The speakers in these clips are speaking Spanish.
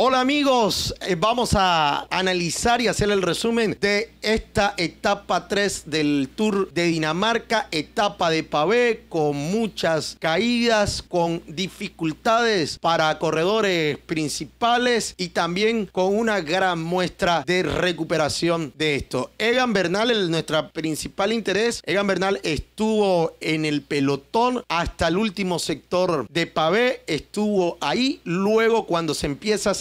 Hola amigos, eh, vamos a analizar y hacer el resumen de esta etapa 3 del Tour de Dinamarca, etapa de pavé con muchas caídas, con dificultades para corredores principales y también con una gran muestra de recuperación de esto. Egan Bernal, nuestro principal interés, Egan Bernal estuvo en el pelotón hasta el último sector de pavé, estuvo ahí, luego cuando se empieza a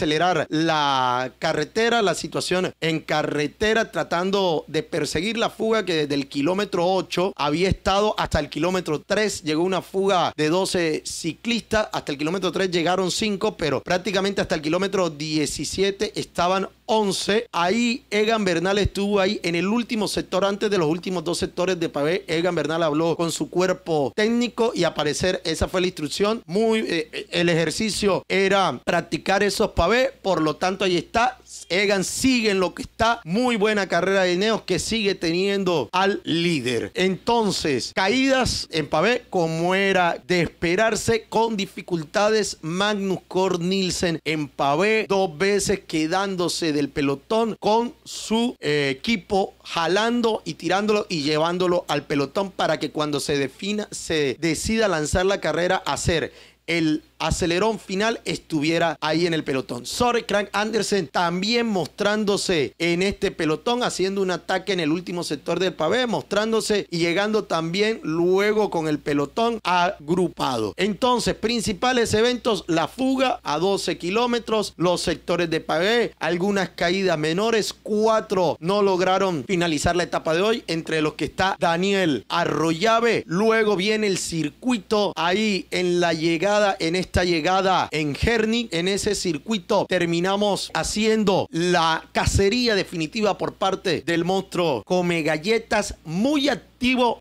la carretera, la situación en carretera, tratando de perseguir la fuga que desde el kilómetro 8 había estado hasta el kilómetro 3. Llegó una fuga de 12 ciclistas, hasta el kilómetro 3 llegaron 5, pero prácticamente hasta el kilómetro 17 estaban 11. Ahí Egan Bernal estuvo ahí en el último sector, antes de los últimos dos sectores de Pavé. Egan Bernal habló con su cuerpo técnico y aparecer esa fue la instrucción. Muy, eh, el ejercicio era practicar esos pavés por lo tanto ahí está. Egan sigue en lo que está. Muy buena carrera de Neos que sigue teniendo al líder. Entonces, caídas en pavé como era de esperarse con dificultades. Magnus Kornilsen en pavé dos veces quedándose del pelotón con su eh, equipo jalando y tirándolo y llevándolo al pelotón para que cuando se defina, se decida lanzar la carrera, hacer el acelerón final estuviera ahí en el pelotón. Sorry, Crank Andersen también mostrándose en este pelotón, haciendo un ataque en el último sector del pavé, mostrándose y llegando también luego con el pelotón agrupado. Entonces, principales eventos, la fuga a 12 kilómetros, los sectores de pavé, algunas caídas menores, cuatro no lograron finalizar la etapa de hoy, entre los que está Daniel Arroyave, luego viene el circuito ahí en la llegada en esta llegada en herning en ese circuito, terminamos haciendo la cacería definitiva por parte del monstruo Come Galletas, muy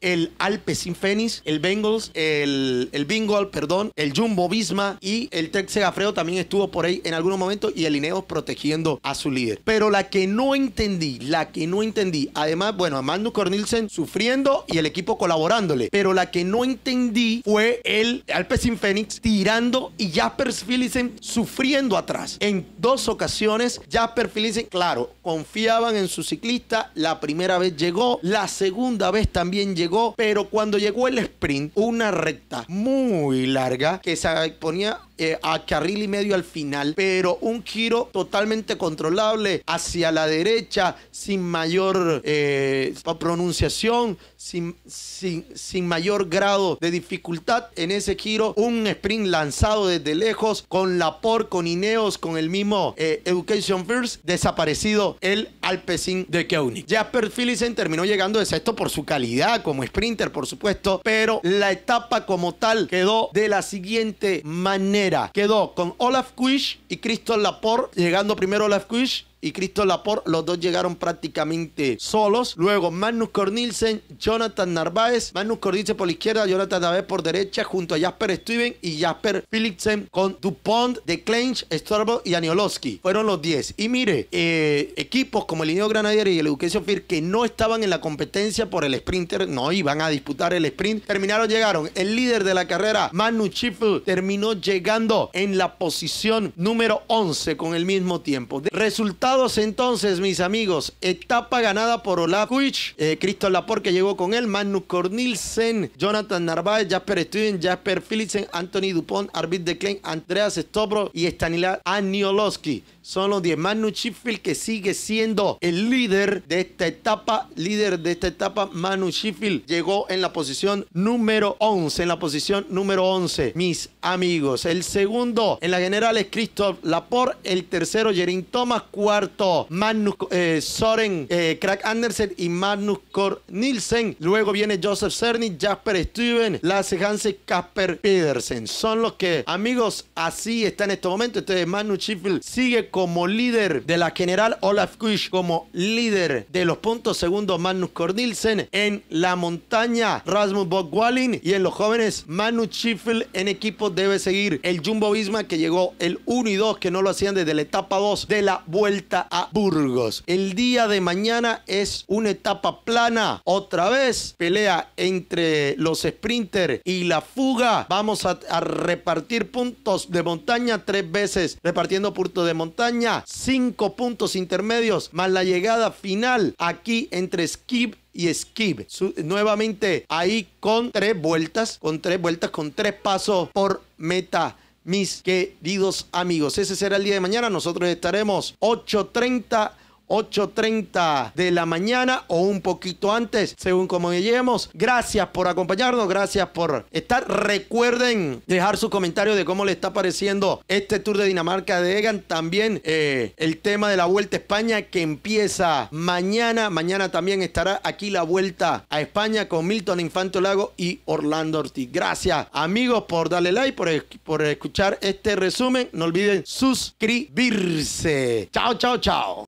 el Sin Fénix, el Bengals, el, el perdón, el Jumbo Visma y el Tex Segafredo también estuvo por ahí en algunos momentos y el Ineos protegiendo a su líder. Pero la que no entendí, la que no entendí, además, bueno, a Magnus Cornilsen sufriendo y el equipo colaborándole, pero la que no entendí fue el Sin Fénix tirando y Jasper Philipsen sufriendo atrás. En dos ocasiones, Jasper Philipsen, claro, confiaban en su ciclista, la primera vez llegó, la segunda vez también llegó, pero cuando llegó el sprint, una recta muy larga que se ponía eh, a carril y medio al final, pero un giro totalmente controlable hacia la derecha, sin mayor eh, pronunciación, sin, sin, mayor grado de dificultad. En ese giro, un sprint lanzado desde lejos con Laporte, con Ineos, con el mismo eh, Education First, desaparecido el Alpecin de Keunig. Jasper Philipsen terminó llegando de sexto por su calidad como sprinter, por supuesto, pero la etapa como tal quedó de la siguiente manera. Quedó con Olaf Quish y Christoph Laporte, llegando primero Olaf Quish y Cristo Laporte. Los dos llegaron prácticamente solos. Luego Magnus Cornilsen, Jonathan Narváez, Magnus Cornilsen por la izquierda, Jonathan Narváez por derecha, junto a Jasper Stuyven y Jasper Philipsen con Dupont, De Clench, Storbo y Aniolowski. Fueron los 10. Y mire, eh, equipos como el Ineo Granadier y el Education Fir que no estaban en la competencia por el sprinter, no iban a disputar el sprint. Terminaron, llegaron. El líder de la carrera, Magnus Schiffel, terminó llegando en la posición número 11 con el mismo tiempo. Resultado entonces, mis amigos. Etapa ganada por Olaf eh, Cristo Laporte que llegó con él, Magnus Cornilsen, Jonathan Narváez, Jasper Stuyven, Jasper Philipsen, Anthony Dupont, Arvid de Klein, Andreas Stobro y Stanislav Anniolowski son los 10. Manu Schiffel que sigue siendo el líder de esta etapa, líder de esta etapa, Manu Schiffel llegó en la posición número 11, en la posición número 11, mis amigos. El segundo en la general es Christoph Laporte, el tercero Jerin Thomas, cuarto Magnus eh, Soren eh, Crack Andersen y Magnus Kornilsen. Nielsen. Luego viene Joseph Cerny, Jasper Steven, Lasse Hansen, Kasper Pedersen. Son los que, amigos, así está en este momento. Entonces este Manu Schiffel sigue como líder de la general Olaf Kusch, como líder de los puntos segundos Magnus Cornilsen, en la montaña Rasmus Bogwallin y en los jóvenes Manu Schiffel en equipo debe seguir el Jumbo Visma que llegó el 1 y 2 que no lo hacían desde la etapa 2 de la vuelta a Burgos. El día de mañana es una etapa plana, otra vez pelea entre los sprinters y la fuga. Vamos a repartir puntos de montaña tres veces, repartiendo puntos de montaña 5 puntos intermedios, más la llegada final aquí entre Skip y Skip. nuevamente ahí con tres vueltas, con tres vueltas, con tres pasos por meta mis queridos amigos. Ese será el día de mañana. Nosotros estaremos 8.30 8.30 de la mañana o un poquito antes, según como lleguemos. Gracias por acompañarnos, gracias por estar. Recuerden dejar sus comentarios de cómo le está pareciendo este Tour de Dinamarca de Egan. También eh, el tema de la Vuelta a España que empieza mañana. Mañana también estará aquí la Vuelta a España con Milton Infante Lago y Orlando Ortiz. Gracias amigos por darle like, por, por escuchar este resumen. No olviden suscribirse. Chao, chao, chao.